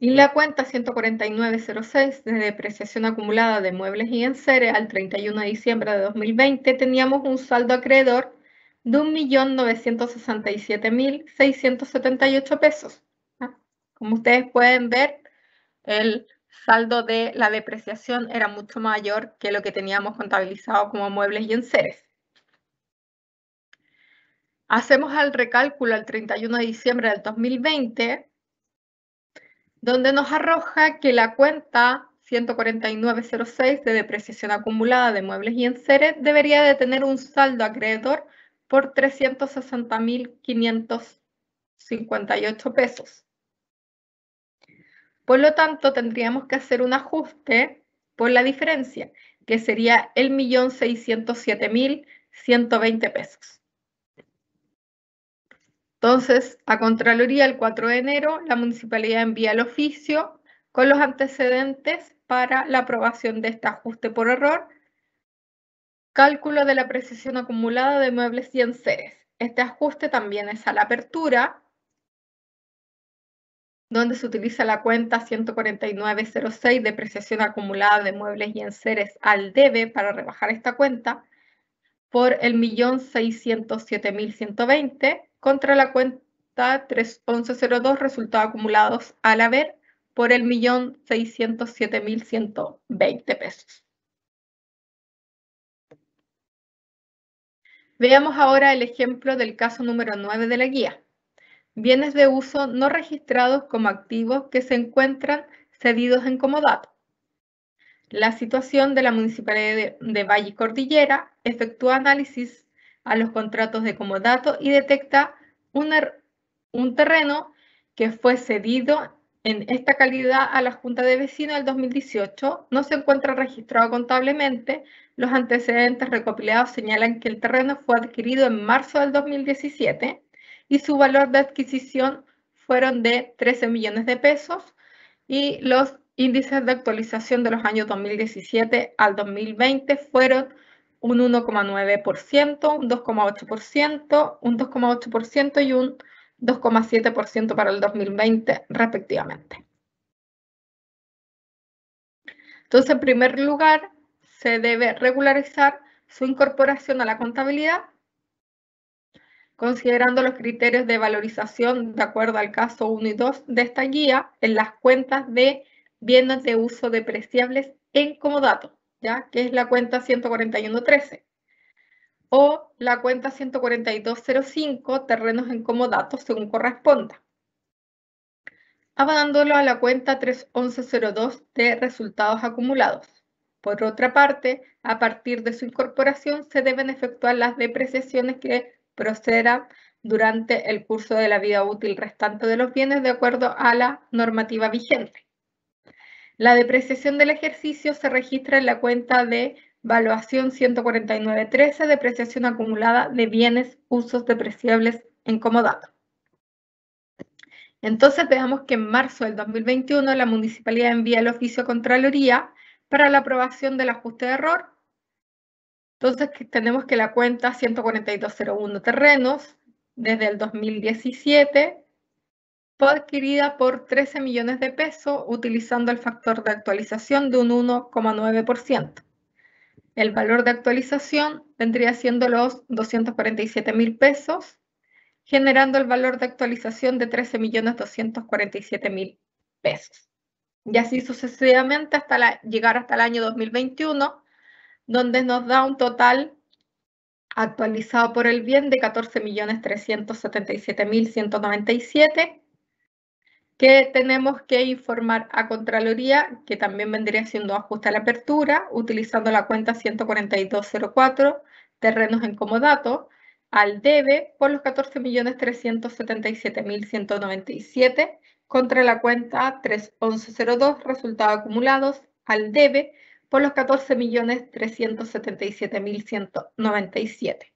Y la cuenta 14906 de depreciación acumulada de muebles y enseres al 31 de diciembre de 2020 teníamos un saldo acreedor de 1.967.678 pesos. ¿Ah? Como ustedes pueden ver, el saldo de la depreciación era mucho mayor que lo que teníamos contabilizado como muebles y enseres. Hacemos el recálculo el 31 de diciembre del 2020, donde nos arroja que la cuenta 14906 de depreciación acumulada de muebles y enseres debería de tener un saldo acreedor por 360.558 pesos. Por lo tanto, tendríamos que hacer un ajuste por la diferencia, que sería el millón pesos. Entonces, a Contraloría el 4 de enero, la municipalidad envía el oficio con los antecedentes para la aprobación de este ajuste por error, cálculo de la precisión acumulada de muebles y enseres. Este ajuste también es a la apertura, donde se utiliza la cuenta 14906, depreciación acumulada de muebles y enseres al debe para rebajar esta cuenta, por el millón 607.120 contra la cuenta 31102, resultados acumulados al haber, por el millón 607.120 pesos. Veamos ahora el ejemplo del caso número 9 de la guía bienes de uso no registrados como activos que se encuentran cedidos en comodato. La situación de la Municipalidad de Valle Cordillera efectúa análisis a los contratos de comodato y detecta er, un, terreno que fue cedido en esta calidad a la Junta de Vecinos del 2018. No se encuentra registrado contablemente. Los antecedentes recopilados señalan que el terreno fue adquirido en marzo del 2017 y su valor de adquisición fueron de 13 millones de pesos y los índices de actualización de los años 2017 al 2020 fueron un 1,9%, un 2,8%, un 2,8% y un 2,7% para el 2020 respectivamente. Entonces, en primer lugar, se debe regularizar su incorporación a la contabilidad considerando los criterios de valorización de acuerdo al caso 1 y 2 de esta guía en las cuentas de bienes de uso depreciables en comodato, ¿ya? que es la cuenta 141.13 o la cuenta 142.05 terrenos en comodato según corresponda, abandonándolo a la cuenta 311.02 de resultados acumulados. Por otra parte, a partir de su incorporación se deben efectuar las depreciaciones que procederá durante el curso de la vida útil restante de los bienes de acuerdo a la normativa vigente. La depreciación del ejercicio se registra en la cuenta de valuación 149.13, depreciación acumulada de bienes usos depreciables en comodato. Entonces veamos que en marzo del 2021 la municipalidad envía el oficio a Contraloría para la aprobación del ajuste de error entonces tenemos que la cuenta 14201 terrenos desde el 2017 fue adquirida por 13 millones de pesos utilizando el factor de actualización de un 1,9%. El valor de actualización vendría siendo los 247 mil pesos, generando el valor de actualización de 13 millones 247 mil pesos. Y así sucesivamente hasta la, llegar hasta el año 2021 donde nos da un total actualizado por el bien de 14.377.197 que tenemos que informar a Contraloría, que también vendría siendo ajuste a la apertura, utilizando la cuenta 14204, terrenos en comodato, al debe por los 14.377.197 contra la cuenta 31102, resultados acumulados, al debe por los 14.377.197.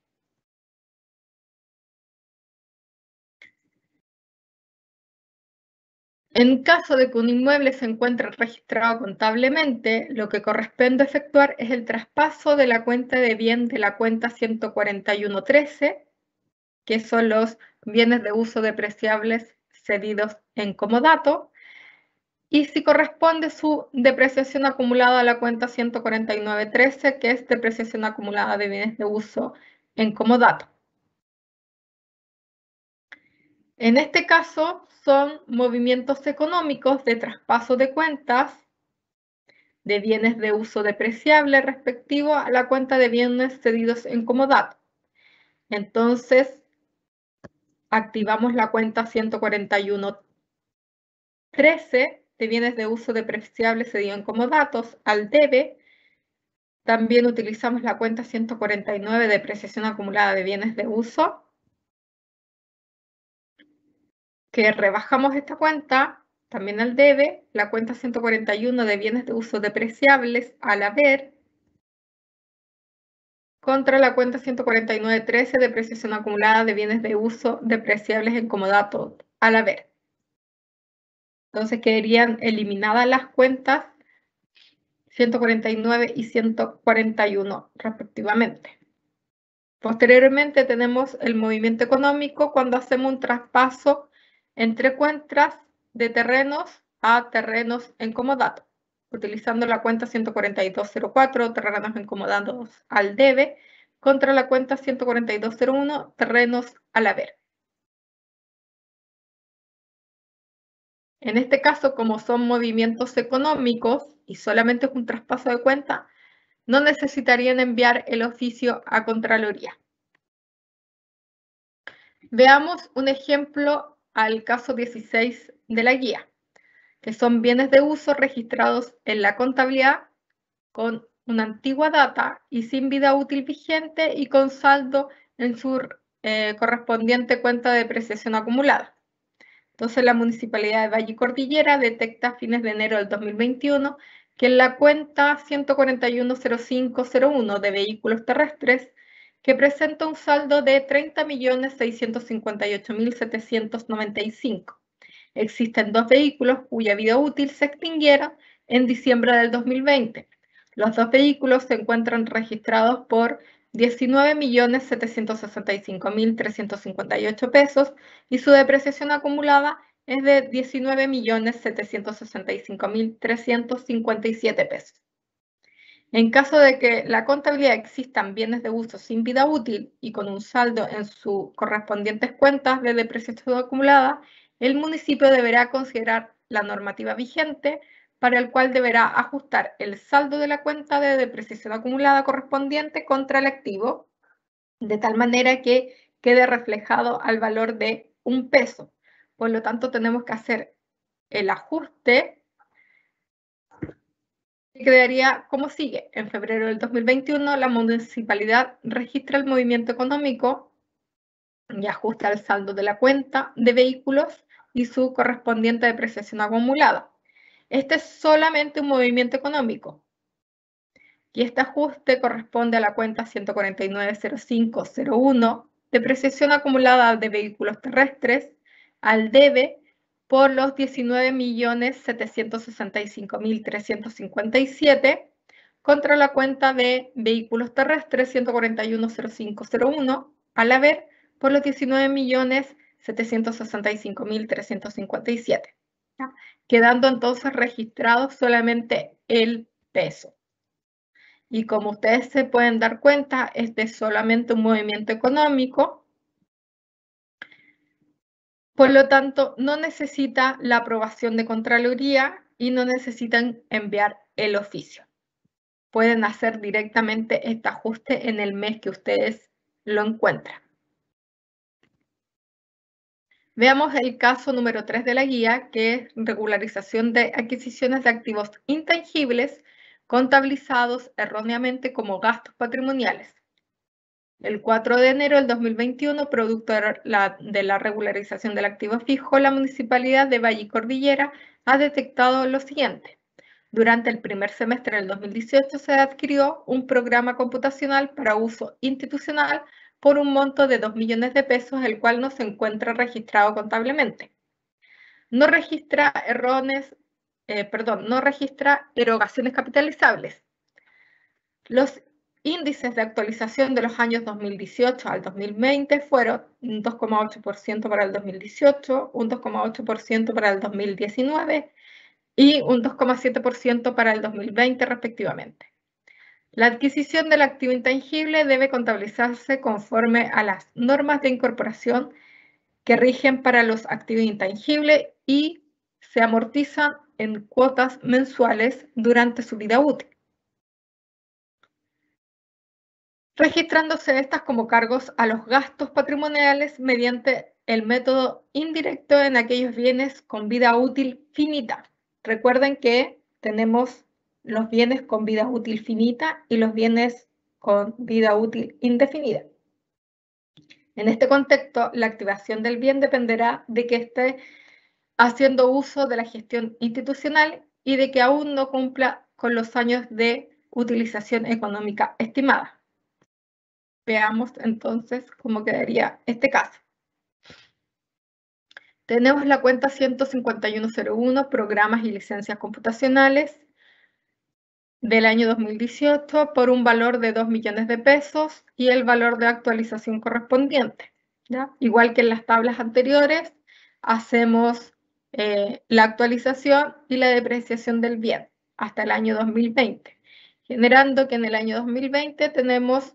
En caso de que un inmueble se encuentre registrado contablemente, lo que corresponde efectuar es el traspaso de la cuenta de bien de la cuenta 141.13, que son los bienes de uso depreciables cedidos en comodato, y si corresponde su depreciación acumulada a la cuenta 149.13, que es depreciación acumulada de bienes de uso en comodato. En este caso son movimientos económicos de traspaso de cuentas de bienes de uso depreciable respectivo a la cuenta de bienes cedidos en comodato. Entonces, activamos la cuenta 141.13 de bienes de uso depreciables se en como al debe. También utilizamos la cuenta 149 de depreciación acumulada de bienes de uso, que rebajamos esta cuenta también al debe, la cuenta 141 de bienes de uso depreciables al haber, contra la cuenta 149.13 depreciación acumulada de bienes de uso depreciables en comodato al haber. Entonces quedarían eliminadas las cuentas 149 y 141 respectivamente. Posteriormente tenemos el movimiento económico cuando hacemos un traspaso entre cuentas de terrenos a terrenos incomodados. utilizando la cuenta 14204, terrenos incomodados al debe, contra la cuenta 14201, terrenos al haber. En este caso, como son movimientos económicos y solamente es un traspaso de cuenta, no necesitarían enviar el oficio a Contraloría. Veamos un ejemplo al caso 16 de la guía, que son bienes de uso registrados en la contabilidad con una antigua data y sin vida útil vigente y con saldo en su eh, correspondiente cuenta de depreciación acumulada. Entonces, la Municipalidad de Valle Cordillera detecta a fines de enero del 2021 que en la cuenta 1410501 de vehículos terrestres, que presenta un saldo de 30.658.795. Existen dos vehículos cuya vida útil se extinguiera en diciembre del 2020. Los dos vehículos se encuentran registrados por 19.765.358 pesos y su depreciación acumulada es de 19.765.357 pesos. En caso de que la contabilidad existan bienes de uso sin vida útil y con un saldo en sus correspondientes cuentas de depreciación acumulada, el municipio deberá considerar la normativa vigente para el cual deberá ajustar el saldo de la cuenta de depreciación acumulada correspondiente contra el activo, de tal manera que quede reflejado al valor de un peso. Por lo tanto, tenemos que hacer el ajuste que quedaría como sigue. En febrero del 2021, la municipalidad registra el movimiento económico y ajusta el saldo de la cuenta de vehículos y su correspondiente depreciación acumulada este es solamente un movimiento económico. Y este ajuste corresponde a la cuenta 149.0501, de depreciación acumulada de vehículos terrestres, al debe por los 19.765.357 contra la cuenta de vehículos terrestres 141.0501, al haber por los 19.765.357 quedando entonces registrado solamente el peso. Y como ustedes se pueden dar cuenta, este es solamente un movimiento económico. Por lo tanto, no necesita la aprobación de Contraloría y no necesitan enviar el oficio. Pueden hacer directamente este ajuste en el mes que ustedes lo encuentran. Veamos el caso número 3 de la guía, que es regularización de adquisiciones de activos intangibles contabilizados erróneamente como gastos patrimoniales. El 4 de enero del 2021, producto de la, regularización del activo fijo, la Municipalidad de Valle y Cordillera ha detectado lo siguiente. Durante el primer semestre del 2018 se adquirió un programa computacional para uso institucional por un monto de 2 millones de pesos, el cual no se encuentra registrado contablemente. No registra errores, eh, perdón, no registra erogaciones capitalizables. Los índices de actualización de los años 2018 al 2020 fueron un 2,8% para el 2018, un 2,8% para el 2019 y un 2,7% para el 2020 respectivamente. La adquisición del activo intangible debe contabilizarse conforme a las normas de incorporación que rigen para los activos intangibles y se amortizan en cuotas mensuales durante su vida útil. registrándose estas como cargos a los gastos patrimoniales mediante el método indirecto en aquellos bienes con vida útil finita. Recuerden que tenemos los bienes con vida útil finita y los bienes con vida útil indefinida. En este contexto, la activación del bien dependerá de que esté haciendo uso de la gestión institucional y de que aún no cumpla con los años de utilización económica estimada. Veamos entonces cómo quedaría este caso. Tenemos la cuenta 15101, programas y licencias computacionales, del año 2018 por un valor de 2 millones de pesos y el valor de actualización correspondiente. Igual que en las tablas anteriores, hacemos eh, la actualización y la depreciación del bien hasta el año 2020, generando que en el año 2020 tenemos